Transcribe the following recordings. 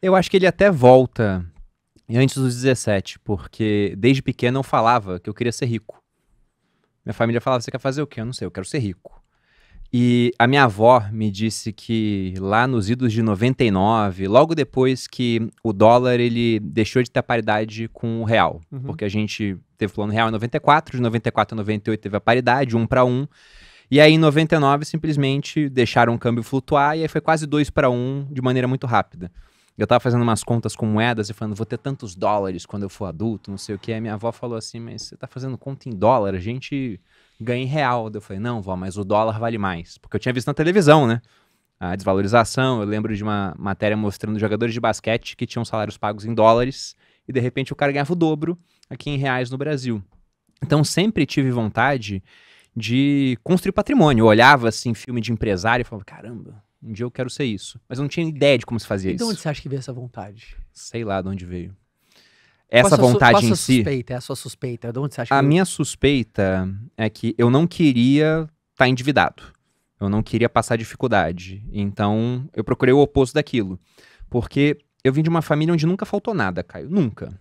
Eu acho que ele até volta antes dos 17, porque desde pequeno eu falava que eu queria ser rico. Minha família falava: Você quer fazer o quê? Eu não sei, eu quero ser rico. E a minha avó me disse que lá nos idos de 99, logo depois que o dólar ele deixou de ter paridade com o real, uhum. porque a gente teve plano real em 94, de 94 a 98 teve a paridade, um para um. E aí em 99 simplesmente deixaram o câmbio flutuar e aí foi quase dois para um de maneira muito rápida. Eu tava fazendo umas contas com moedas e falando, vou ter tantos dólares quando eu for adulto, não sei o que. Aí minha avó falou assim, mas você tá fazendo conta em dólar? A gente ganha em real. Eu falei, não, vó, mas o dólar vale mais. Porque eu tinha visto na televisão, né? A desvalorização. Eu lembro de uma matéria mostrando jogadores de basquete que tinham salários pagos em dólares e de repente o cara ganhava o dobro aqui em reais no Brasil. Então sempre tive vontade de construir patrimônio. Eu olhava assim filme de empresário e falava, caramba, um dia eu quero ser isso. Mas eu não tinha ideia de como se fazia e isso. Então onde você acha que veio essa vontade? Sei lá de onde veio. Essa qual vontade sua, em si. Suspeita? É a sua suspeita? De onde você acha a minha suspeita é que eu não queria estar tá endividado. Eu não queria passar dificuldade. Então eu procurei o oposto daquilo. Porque eu vim de uma família onde nunca faltou nada, Caio. Nunca.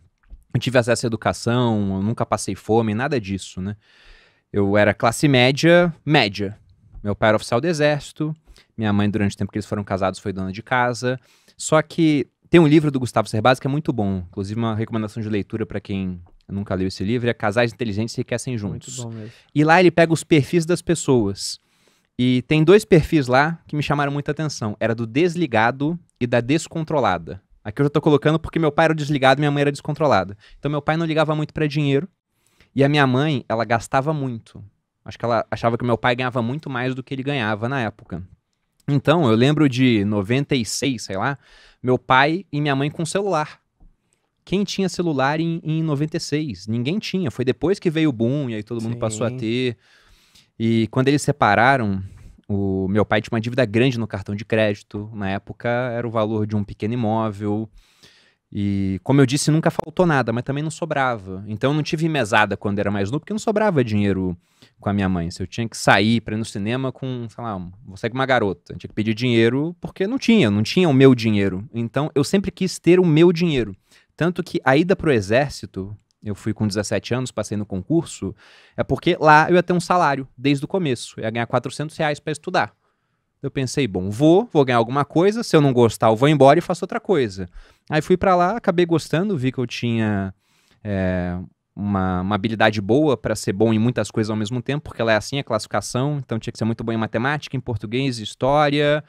Eu tive acesso à educação, eu nunca passei fome, nada disso, né? Eu era classe média, média meu pai era oficial do exército, minha mãe, durante o tempo que eles foram casados, foi dona de casa. Só que tem um livro do Gustavo Cerbasi que é muito bom, inclusive uma recomendação de leitura para quem nunca leu esse livro, é Casais Inteligentes se Enriquecem Juntos. E lá ele pega os perfis das pessoas. E tem dois perfis lá que me chamaram muita atenção. Era do desligado e da descontrolada. Aqui eu já tô colocando porque meu pai era desligado e minha mãe era descontrolada. Então meu pai não ligava muito para dinheiro. E a minha mãe, ela gastava muito. Acho que ela achava que meu pai ganhava muito mais do que ele ganhava na época. Então, eu lembro de 96, sei lá, meu pai e minha mãe com celular. Quem tinha celular em, em 96? Ninguém tinha. Foi depois que veio o boom e aí todo mundo Sim. passou a ter. E quando eles separaram, o meu pai tinha uma dívida grande no cartão de crédito. Na época, era o valor de um pequeno imóvel. E, como eu disse, nunca faltou nada, mas também não sobrava. Então eu não tive mesada quando era mais novo, porque não sobrava dinheiro com a minha mãe. Se eu tinha que sair para ir no cinema com, sei lá, você com é é uma garota, eu tinha que pedir dinheiro porque não tinha, não tinha o meu dinheiro. Então eu sempre quis ter o meu dinheiro. Tanto que a ida pro exército, eu fui com 17 anos, passei no concurso, é porque lá eu ia ter um salário desde o começo, eu ia ganhar 400 reais para estudar. Eu pensei, bom, vou, vou ganhar alguma coisa, se eu não gostar, eu vou embora e faço outra coisa. Aí fui para lá, acabei gostando, vi que eu tinha é, uma, uma, habilidade boa para ser bom em muitas coisas ao mesmo tempo, porque ela é assim a classificação, então tinha que ser muito bom em matemática, em português, história,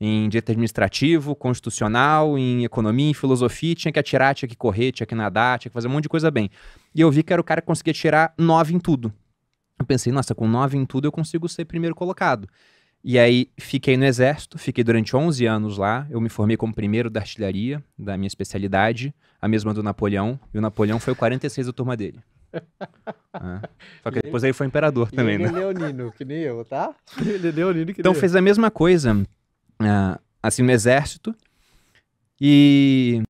em direito administrativo, constitucional, em economia, em filosofia, tinha que atirar, tinha que correr, tinha que nadar, tinha que fazer um monte de coisa bem. E eu vi que era o cara que conseguia tirar nove em tudo. Eu pensei, nossa, com nove em tudo eu consigo ser primeiro colocado. E aí fiquei no exército, fiquei durante 11 anos lá. Eu me formei como primeiro da artilharia, da minha especialidade, a mesma do Napoleão. E o Napoleão foi o 46 da turma dele. Ah, só que depois ele, aí foi imperador também, ele né? Ele é leonino, que nem eu, tá? Ele é leonino que Então fez eu. a mesma coisa, ah, assim, no exército. E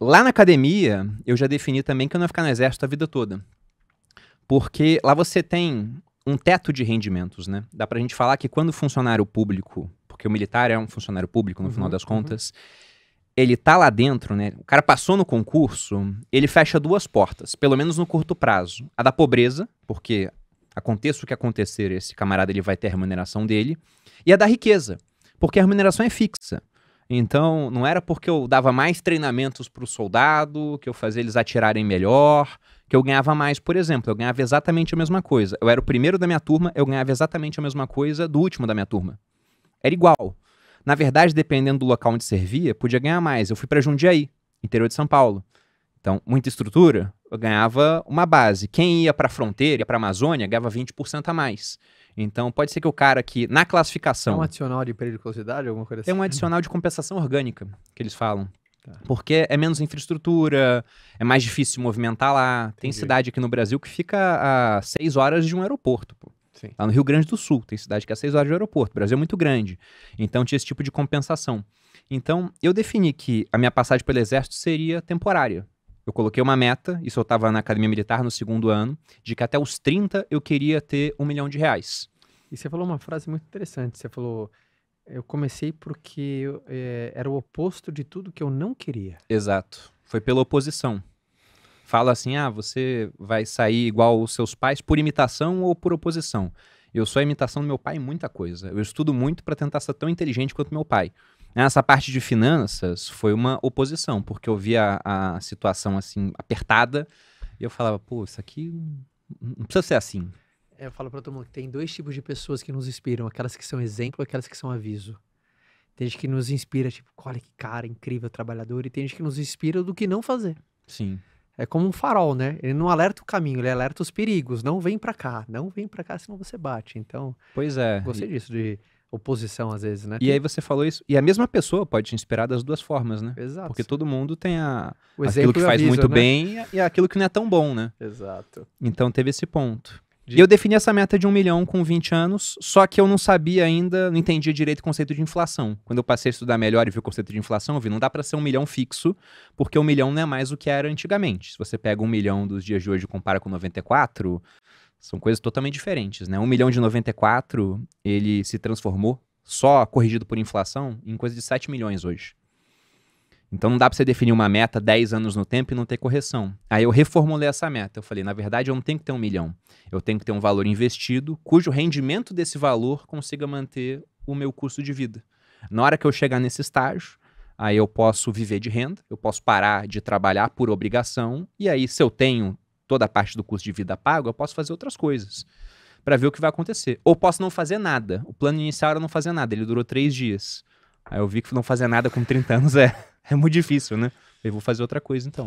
lá na academia, eu já defini também que eu não ia ficar no exército a vida toda. Porque lá você tem um teto de rendimentos, né? Dá pra gente falar que quando o funcionário público, porque o militar é um funcionário público no uhum, final das uhum. contas, uhum. ele tá lá dentro, né? O cara passou no concurso, ele fecha duas portas, pelo menos no curto prazo. A da pobreza, porque aconteça o que acontecer, esse camarada ele vai ter a remuneração dele, e a da riqueza, porque a remuneração é fixa. Então, não era porque eu dava mais treinamentos para o soldado, que eu fazia eles atirarem melhor, que eu ganhava mais, por exemplo. Eu ganhava exatamente a mesma coisa. Eu era o primeiro da minha turma, eu ganhava exatamente a mesma coisa do último da minha turma. Era igual. Na verdade, dependendo do local onde servia, podia ganhar mais. Eu fui para Jundiaí, interior de São Paulo. Então, muita estrutura, eu ganhava uma base. Quem ia para a fronteira, para a Amazônia, ganhava 20% a mais. Então, pode ser que o cara que, na classificação... É um adicional de periculosidade, alguma coisa assim? É um assim? adicional de compensação orgânica, que eles falam. Tá. Porque é menos infraestrutura, é mais difícil movimentar lá. Entendi. Tem cidade aqui no Brasil que fica a seis horas de um aeroporto, pô. Sim. Lá no Rio Grande do Sul, tem cidade que é a seis horas de aeroporto. O Brasil é muito grande. Então tinha esse tipo de compensação. Então, eu defini que a minha passagem pelo exército seria temporária. Eu coloquei uma meta, isso eu estava na academia militar no segundo ano, de que até os 30 eu queria ter um milhão de reais. E você falou uma frase muito interessante. Você falou: Eu comecei porque eu, é, era o oposto de tudo que eu não queria. Exato. Foi pela oposição. Fala assim: Ah, você vai sair igual os seus pais por imitação ou por oposição. Eu sou a imitação do meu pai em muita coisa. Eu estudo muito para tentar ser tão inteligente quanto meu pai. Né, essa parte de finanças foi uma oposição, porque eu via a situação assim apertada e eu falava, pô, isso aqui não precisa ser assim. É, eu falo para todo mundo que tem dois tipos de pessoas que nos inspiram: aquelas que são exemplo e aquelas que são aviso. Tem gente que nos inspira, tipo, olha que cara incrível, trabalhador, e tem gente que nos inspira do que não fazer. Sim. É como um farol, né? Ele não alerta o caminho, ele alerta os perigos. Não vem para cá, não vem para cá, senão você bate. Então. Pois é. Gostei e... disso, de oposição às vezes, né? E aí você falou isso. E a mesma pessoa pode te inspirar das duas formas, né? Exato. Porque todo mundo tem a o aquilo que faz aviso, muito né? bem e aquilo que não é tão bom, né? Exato. Então teve esse ponto. De... E eu defini essa meta de um milhão com 20 anos, só que eu não sabia ainda, não entendia direito o conceito de inflação. Quando eu passei a estudar melhor e vi o conceito de inflação, eu vi, não dá para ser um milhão fixo, porque um milhão não é mais o que era antigamente. Se você pega um milhão dos dias de hoje e compara com 94, são coisas totalmente diferentes, né? 1 milhão de 94, ele se transformou, só corrigido por inflação, em coisa de 7 milhões hoje. Então não dá para você definir uma meta 10 anos no tempo e não ter correção. Aí eu reformulei essa meta. Eu falei, na verdade, eu não tenho que ter um milhão. Eu tenho que ter um valor investido cujo rendimento desse valor consiga manter o meu custo de vida. Na hora que eu chegar nesse estágio, aí eu posso viver de renda, eu posso parar de trabalhar por obrigação, e aí se eu tenho toda a parte do custo de vida pago, eu posso fazer outras coisas para ver o que vai acontecer. Ou posso não fazer nada. O plano inicial era não fazer nada, ele durou três dias. Aí eu vi que não fazer nada com 30 anos é, é muito difícil, né? Eu vou fazer outra coisa então.